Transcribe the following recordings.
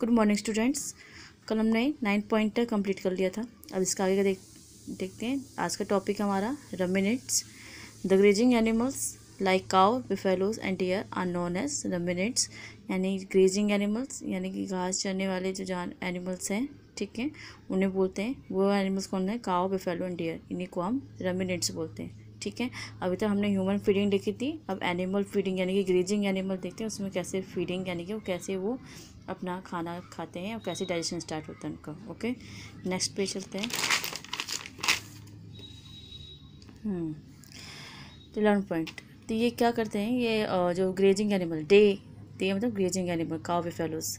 good morning students कल हमने nine point complete कर लिया था अब इसका आगे का देख देखते हैं आज का टॉपिक हमारा ruminants the grazing animals like cow buffaloes and deer are known as ruminants यानी ग्रेजिंग एनिमल्स यानी कि घास चरने वाले जो जान एनिमल्स हैं ठीक है उन्हें बोलते हैं वो एनिमल्स कौन है काव बिफेलो एंड डियर इन्हीं को हम रमिनेट्स बोलते हैं ठीक है अभी तक तो हमने ह्यूमन फीडिंग देखी थी अब एनिमल फीडिंग यानी कि ग्रीजिंग एनिमल देखते हैं उसमें कैसे फीडिंग यानी कि वो कैसे वो अपना खाना खाते हैं और कैसे डाइजेशन स्टार्ट होता है उनका ओके नेक्स्ट पे चलते हैं हम्म, तो इलेवन पॉइंट तो ये क्या करते हैं ये जो ग्रेजिंग एनिमल डे दे मतलब grazing animal cow buffaloes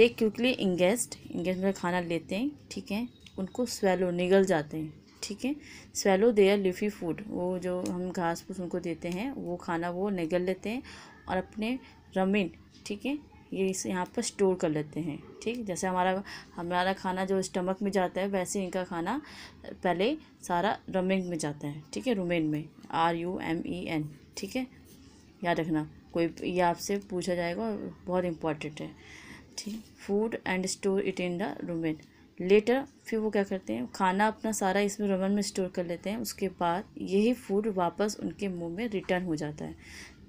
they quickly ingest ingest मतलब खाना लेते हैं ठीक है उनको स्वेलो निगल जाते हैं ठीक है स्वेलो देयर लिफी फूड वो जो हम घास फूस उनको देते हैं वो खाना वो निगल लेते हैं और अपने रमिन ठीक है ये इसे यहाँ पर स्टोर कर लेते हैं ठीक जैसे हमारा हमारा खाना जो स्टमक में जाता है वैसे इनका खाना पहले सारा रमेन में जाता है ठीक है रुमेन में R U M E N ठीक है याद रखना कोई ये आपसे पूछा जाएगा बहुत इम्पॉर्टेंट है ठीक food and store it in the rumen later फिर वो क्या करते हैं खाना अपना सारा इसमें रमन में स्टोर कर लेते हैं उसके बाद यही फूड वापस उनके मुंह में रिटर्न हो जाता है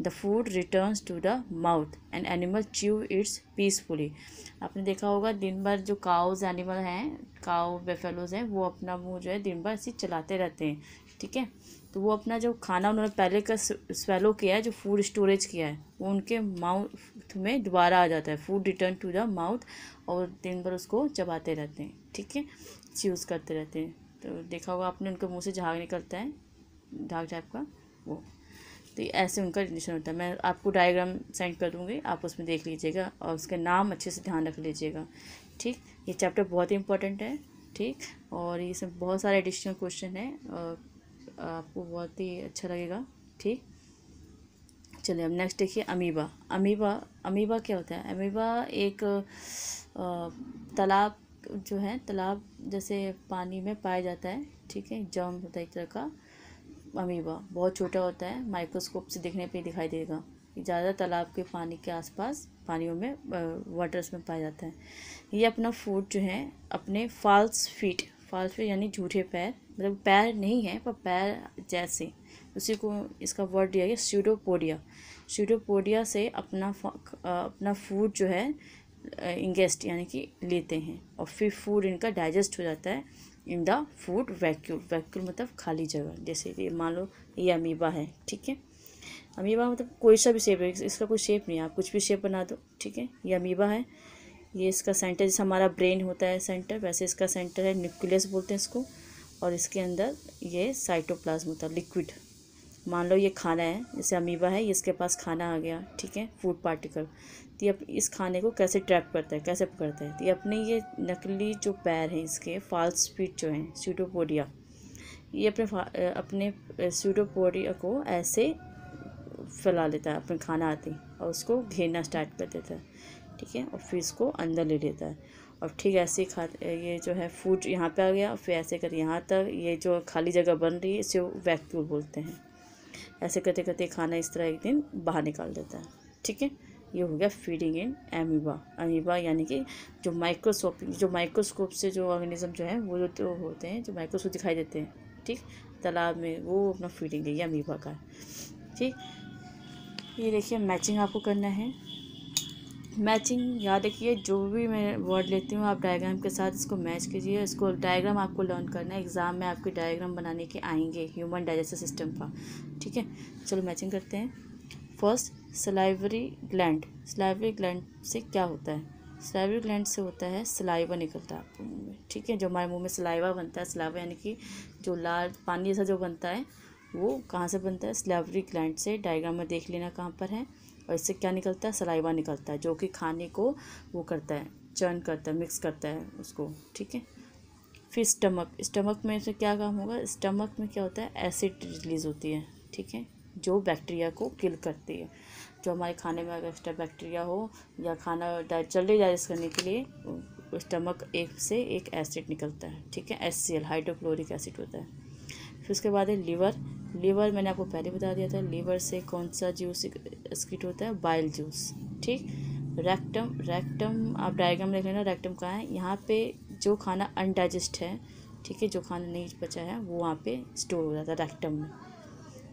the food returns to the mouth and animal chew its peacefully आपने देखा होगा दिन भर जो काउज एनिमल हैं काउ बेफेलोज हैं वो अपना मुंह जो है दिन भर इसी चलाते रहते हैं ठीक है तो वो अपना जो खाना उन्होंने पहले का स्वेलो किया है जो फूड स्टोरेज किया है वो उनके माउथ में दोबारा आ जाता है food return to the mouth और दिन भर उसको चबाते रहते हैं ठीक है यूज़ करते रहते हैं तो देखा होगा आपने उनके मुंह से झाग निकलता है झाग टाइप का वो तो ऐसे उनका रिलेशन होता है मैं आपको डायग्राम सेंड कर दूँगी आप उसमें देख लीजिएगा और उसके नाम अच्छे से ध्यान रख लीजिएगा ठीक ये चैप्टर बहुत ही इंपॉर्टेंट है ठीक और इसमें बहुत सारे एडिशनल क्वेश्चन हैं आपको बहुत ही अच्छा लगेगा ठीक चलिए अब नेक्स्ट देखिए अमीबा अमीबा अमीबा क्या होता है अमीबा एक तालाब जो है तालाब जैसे पानी में पाया जाता है ठीक है जम होता है एक तरह का अमीबा बहुत छोटा होता है माइक्रोस्कोप से देखने पे दिखाई देगा ज़्यादा तालाब के पानी के आसपास पानियों में वाटर्स में पाया जाता है ये अपना फूड जो है अपने फॉल्स फीट फॉल्स फीट यानी झूठे पैर मतलब पैर नहीं है पर पैर जैसे उसी को इसका वर्ड दिया गया स्यूडोपोडिया स्यूडोपोडिया से अपना अपना फूड जो है इंगेस्ट यानी कि लेते हैं और फिर फूड इनका डाइजेस्ट हो जाता है in the food vacuole vacuole मतलब खाली जगह जैसे ये मान लो ये अमीबा है ठीक है अमीबा मतलब कोई सा भी शेप है इसका कोई शेप नहीं है आप कुछ भी शेप बना दो ठीक है ये अमीबा है ये इसका सेंटर जैसे हमारा ब्रेन होता है सेंटर वैसे इसका सेंटर है न्यूक्लियस बोलते हैं इसको और इसके अंदर ये साइटोप्लाज्म होता है लिक्विड मान लो ये खाना है जैसे अमीबा है इसके पास खाना आ गया ठीक है फूड पार्टिकल तो ये इस खाने को कैसे ट्रैप करता है कैसे पकड़ता है तो ये अपने ये नकली जो पैर हैं इसके फाल्स फीट जो हैं स्यूडोपोडिया ये अपने अपने स्यूडोपोडिया को ऐसे फैला लेता है अपने खाना आते और उसको घेरना स्टार्ट कर देता है ठीक है और फिर इसको अंदर ले लेता है और ठीक ऐसे ही खा ये जो है फूड यहाँ पे आ गया और फिर ऐसे कर यहाँ तक ये जो खाली जगह बन रही है इसे वैक्यूल बोलते हैं ऐसे करते करते खाना इस तरह एक दिन बाहर निकाल देता है ठीक है ये हो गया फीडिंग इन एमीबा एमिबा यानी कि जो माइक्रोस्कोप जो माइक्रोस्कोप से जो ऑर्गेनिज्म जो है वो जो तो होते हैं जो माइक्रोस्कोप दिखाई देते हैं ठीक तालाब में वो अपना फीडिंग है ये अमीबा का ठीक ये देखिए मैचिंग आपको करना है मैचिंग याद रखिए जो भी मैं वर्ड लेती हूँ आप डायग्राम के साथ इसको मैच कीजिए इसको डायग्राम आपको लर्न करना है एग्ज़ाम में आपके डायग्राम बनाने के आएंगे ह्यूमन डाइजेस्टिव सिस्टम का ठीक है चलो मैचिंग करते हैं first salivary gland salivary gland से क्या होता है सलाइवरी ग्लैंड से होता है सलाइवा निकलता है आपके मुँह में ठीक है जो हमारे मुँह में सलाइवा बनता है सलाइवा यानी कि जो लाल पानी जैसा जो बनता है वो कहाँ से बनता है सलाइवरी ग्लैंड से डायग्राम में देख लेना कहाँ पर है और इससे क्या निकलता है सलाइवा निकलता है जो कि खाने को वो करता है चर्न करता है मिक्स करता है उसको ठीक है फिर स्टमक स्टमक में से क्या काम होगा स्टमक में क्या होता है एसिड रिलीज़ होती है ठीक है जो बैक्टीरिया को किल करती है जो हमारे खाने में अगर एक्स्ट्रा बैक्टीरिया हो या खाना जल्दी डाइजेस्ट करने के लिए स्टमक एक से एक एसिड निकलता है ठीक है S C L hydrochloric acid होता है फिर उसके बाद है लीवर लीवर मैंने आपको पहले बता दिया था लीवर से कौन सा जीव स्किट होता है बाइल जूस ठीक रेक्टम रेक्टम आप डायग्राम देख लेना रेक्टम कहाँ है यहाँ पे जो खाना अनडाइजेस्ट है ठीक है जो खाना नहीं पचा है वो वहाँ पे स्टोर हो जाता है रेक्टम में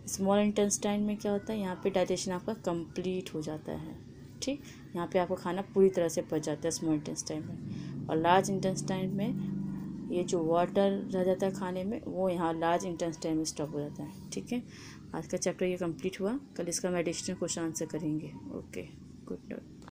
स्मॉल इंटेस्टाइन में क्या होता है यहाँ पे डाइजेशन आपका कंप्लीट हो जाता है ठीक यहाँ पे आपका खाना पूरी तरह से पच जाता है स्मॉल इंटेस्टाइन में और लार्ज इंटेस्टाइन में ये जो वाटर रह जाता है खाने में वो यहाँ लार्ज टाइम में स्टॉप हो जाता है ठीक है आज का चैप्टर ये कंप्लीट हुआ कल इसका हम एडिशनल क्वेश्चन आंसर करेंगे ओके गुड नाइट